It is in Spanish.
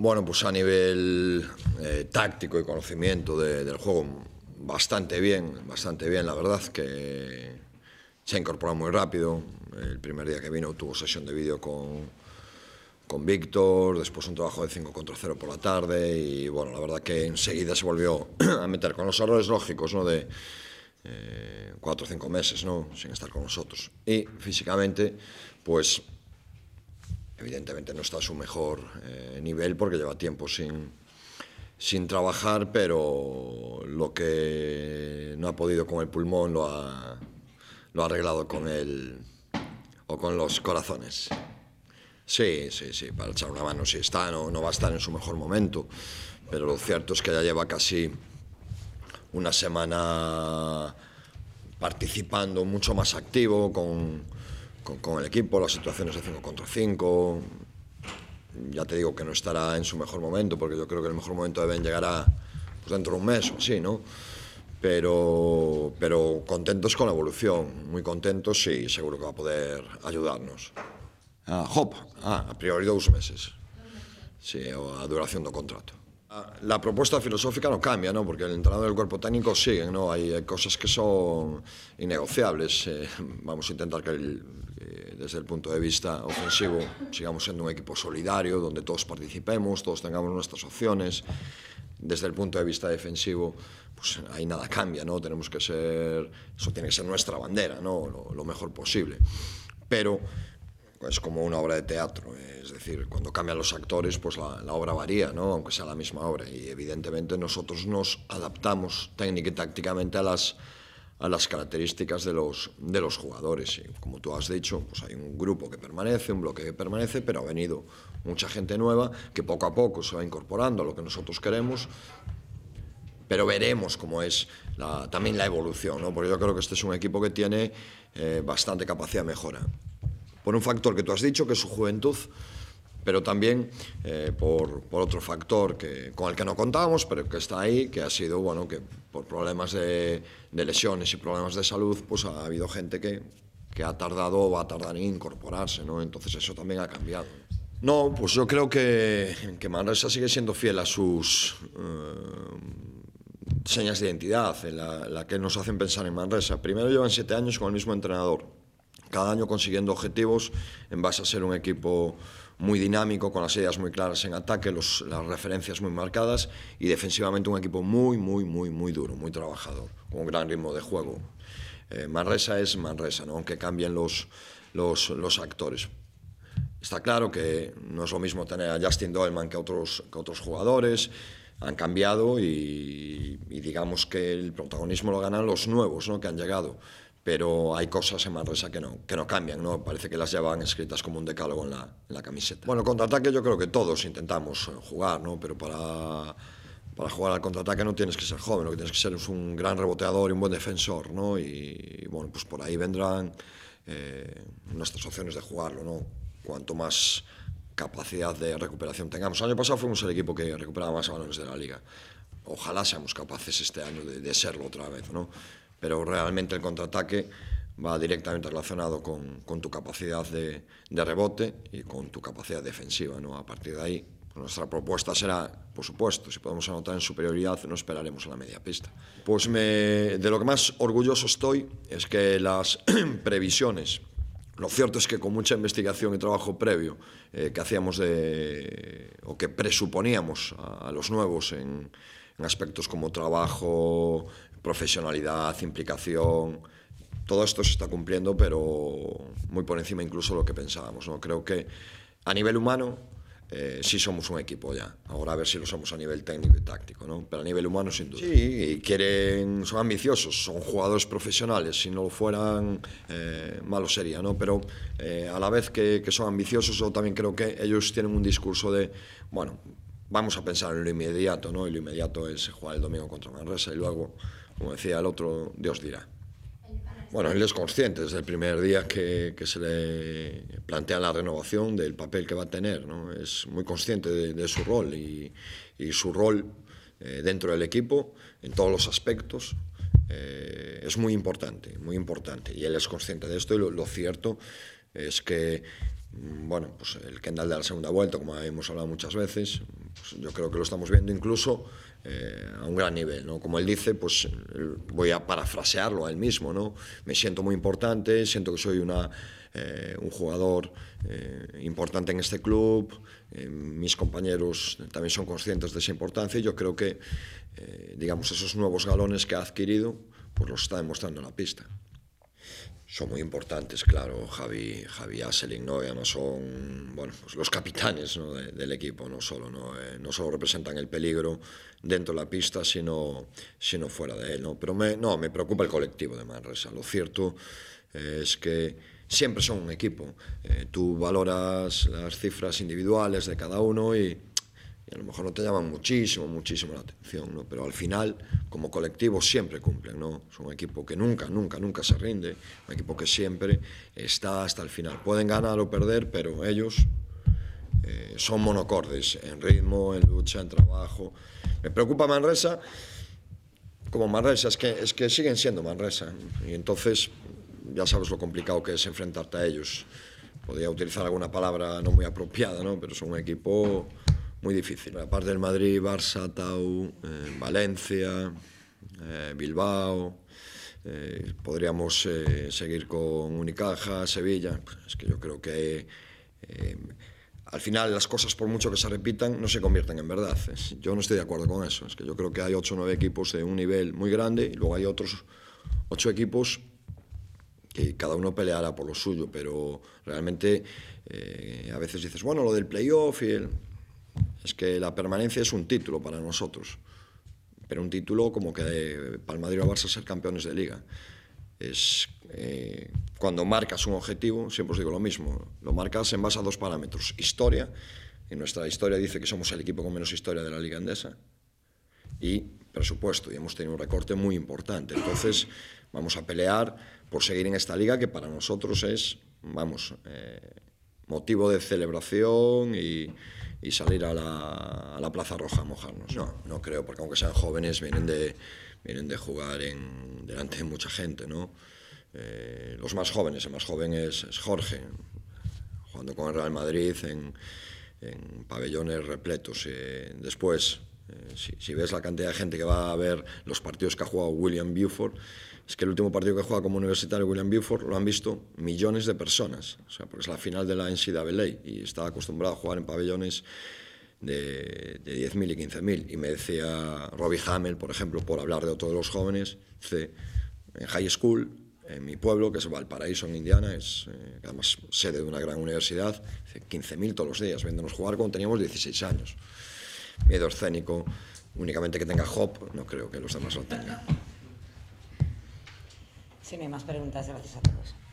Bueno, pues a nivel eh, táctico y conocimiento del juego, bastante bien, bastante bien, la verdad, que se ha incorporado muy rápido. El primer día que vino tuvo sesión de vídeo con, con Víctor, después un trabajo de 5 contra 0 por la tarde y bueno, la verdad que enseguida se volvió a meter con los errores lógicos, ¿no? De 4 eh, o 5 meses, ¿no? Sin estar con nosotros. Y físicamente, pues Evidentemente no está a su mejor eh, nivel porque lleva tiempo sin, trabajar, pero lo que no ha podido con el pulmón lo ha, lo ha arreglado con el o con los corazones. Sí, sí, sí, para echar una mano si está, no, no va a estar en su mejor momento, pero lo cierto es que ya lleva casi una semana participando mucho más activo con con, con el equipo, las situaciones de 5 contra 5. Ya te digo que no estará en su mejor momento, porque yo creo que el mejor momento de Ben llegará pues, dentro de un mes o así, ¿no? Pero, pero contentos con la evolución, muy contentos y seguro que va a poder ayudarnos. Ah, Hop, ah, a priori dos meses. Sí, o a duración do contrato. Ah, la propuesta filosófica no cambia, ¿no? porque el entrenador del cuerpo técnico sigue, ¿no? hay eh, cosas que son innegociables. Eh, vamos a intentar que, eh, desde el punto de vista ofensivo sigamos siendo un equipo solidario, donde todos participemos, todos tengamos nuestras opciones. Desde el punto de vista defensivo, pues ahí nada cambia, ¿no? Tenemos que ser, eso tiene que ser nuestra bandera, ¿no? Lo, lo mejor posible. Pero es como una obra de teatro, es decir, cuando cambian los actores, pues la, obra varía, ¿no? aunque sea la misma obra, y evidentemente nosotros nos adaptamos técnica y tácticamente a las, características de los, jugadores. Y como tú has dicho, pues hay un grupo que permanece, un bloque que permanece, pero ha venido mucha gente nueva que poco a poco se va incorporando a lo que nosotros queremos, pero veremos cómo es también la evolución, ¿no? porque yo creo que este es un equipo que tiene eh, bastante capacidad de mejora por un factor que tú has dicho, que es su juventud, pero también eh, por, otro factor que, con el que no contábamos, pero que está ahí, que ha sido, bueno, que por problemas de, lesiones y problemas de salud, pues ha habido gente que, ha tardado o va a tardar en incorporarse, ¿no? Entonces eso también ha cambiado. No, pues yo creo que, que Manresa sigue siendo fiel a sus eh, señas de identidad, la, la, que nos hacen pensar en Manresa. Primero llevan siete años con el mismo entrenador cada año consiguiendo objetivos en base a ser un equipo muy dinámico, con las ideas muy claras en ataque, las referencias muy marcadas y defensivamente un equipo muy, muy, muy, muy duro, muy trabajador, con un gran ritmo de juego. Eh, Manresa es Manresa, aunque cambien los, los, actores. Está claro que no es lo mismo tener a Justin Dolman que otros, que otros jugadores, han cambiado y, digamos que el protagonismo lo ganan los nuevos que han llegado pero hay cosas en Manresa que no, que no cambian, ¿no? Parece que las llevan escritas como un decálogo en la, en la camiseta. Bueno, contraataque yo creo que todos intentamos eh, jugar, ¿no? Pero para, para jugar al contraataque no tienes que ser joven, lo que tienes que ser es un gran reboteador y un buen defensor, ¿no? Y, bueno, pues por ahí vendrán eh, nuestras opciones de jugarlo, ¿no? Cuanto más capacidad de recuperación tengamos. El año pasado fuimos el equipo que recuperaba más balones de la liga. Ojalá seamos capaces este año de, de serlo otra vez, ¿no? pero realmente el contraataque va directamente relacionado con, tu capacidad de, rebote y con tu capacidad defensiva. ¿no? A partir de ahí, pues, nuestra propuesta será, por supuesto, si podemos anotar en superioridad, no esperaremos a la media pista. Pues me, de lo que más orgulloso estoy es que las previsiones lo cierto es que con mucha investigación y trabajo previo eh, que hacíamos o que presuponíamos a, los nuevos en, en aspectos como trabajo profesionalidad, implicación. Todo esto se está cumpliendo, pero muy por encima incluso lo que pensábamos. ¿no? Creo que a nivel humano eh, sí somos un equipo ya. Ahora a ver si lo somos a nivel técnico y táctico, ¿no? Pero a nivel humano sin duda. Sí, quieren, son ambiciosos, son jugadores profesionales. Si no lo fueran, eh, malo sería, ¿no? Pero eh, a la vez que, son ambiciosos, también creo que ellos tienen un discurso de, bueno, vamos a pensar en lo inmediato, ¿no? Y lo inmediato es jugar el domingo contra Manresa y luego como decía el otro, Dios dirá. Bueno, él es consciente desde el primer día que, se le plantea la renovación del papel que va a tener, ¿no? Es muy consciente de, su rol y, su rol eh, dentro del equipo en todos los aspectos. Eh, es muy importante, muy importante. Y él es consciente de esto y lo, cierto es que mm, bueno, pues el Kendall de la segunda vuelta, como hemos hablado muchas veces, pues, yo creo que lo estamos viendo incluso eh, a un gran nivel, Como él dice, pues voy a parafrasearlo a él mismo, ¿no? Me siento muy importante, siento que soy eh, un jugador eh, importante en este club, mis compañeros también son conscientes de esa importancia y yo creo que, digamos, esos nuevos galones que ha adquirido, pues los está demostrando en la pista. Son muy importantes, claro, Javi, Javi ya ¿no? son, bueno, pues los capitanes del equipo, no solo, eh, ¿no? solo representan el peligro dentro de la pista, sino, sino fuera de él, ¿no? Pero me, no, me preocupa el colectivo de Manresa. Lo cierto eh, es que siempre son un equipo. Eh, tú valoras las cifras individuales de cada uno y, y a lo mejor no te llaman muchísimo, muchísimo la atención, ¿no? pero al final, como colectivo, siempre cumplen. ¿no? Es un equipo que nunca, nunca, nunca se rinde, un equipo que siempre está hasta el final. Pueden ganar o perder, pero ellos eh, son monocordes en ritmo, en lucha, en trabajo. Me preocupa Manresa como Manresa, es que, es que siguen siendo Manresa, y entonces ya sabes lo complicado que es enfrentarte a ellos. Podría utilizar alguna palabra no muy apropiada, ¿no? pero son un equipo muy difícil. Aparte del Madrid, Barça, Tau, eh, Valencia, eh, Bilbao, eh, podríamos seguir con Unicaja, Sevilla. Pues es que yo creo que al final las cosas, por mucho que se repitan, no se convierten en verdad. yo no estoy de acuerdo con eso. Es que yo creo que hay 8 o 9 equipos de un nivel muy grande y luego hay otros ocho equipos que cada uno peleará por lo suyo, pero realmente a veces dices, bueno, lo del playoff y el es que la permanencia es un título para nosotros, pero un título como que de, para el Madrid o Barça ser campeones de liga. Es, eh, cuando marcas un objetivo, siempre os digo lo mismo, lo marcas en base a dos parámetros, historia, Y nuestra historia dice que somos el equipo con menos historia de la liga andesa, y presupuesto, y hemos tenido un recorte muy importante. Entonces, vamos a pelear por seguir en esta liga que para nosotros es, vamos, eh, motivo de celebración y y salir a la, a la Plaza Roja a mojarnos. No, no creo, porque aunque sean jóvenes, vienen de, vienen de jugar en, delante de mucha gente, ¿no? Eh, los más jóvenes, el más joven es, es Jorge, jugando con el Real Madrid en, pabellones repletos. Eh, después, eh, si, ves la cantidad de gente que va a ver los partidos que ha jugado William Buford, es que el último partido que juega como universitario William Buford lo han visto millones de personas, o sea, porque es la final de la NCAA y estaba acostumbrado a jugar en pabellones de, 10.000 y 15.000. Y me decía Robbie Hamel, por ejemplo, por hablar de todos los jóvenes, dice, en high school, en mi pueblo, que es Valparaíso, en Indiana, es eh, además sede de una gran universidad, 15.000 todos los días, viéndonos jugar cuando teníamos 16 años miedo escénico únicamente que tenga Hop, no creo que los demás lo tengan. Si más preguntas. Gracias a todos.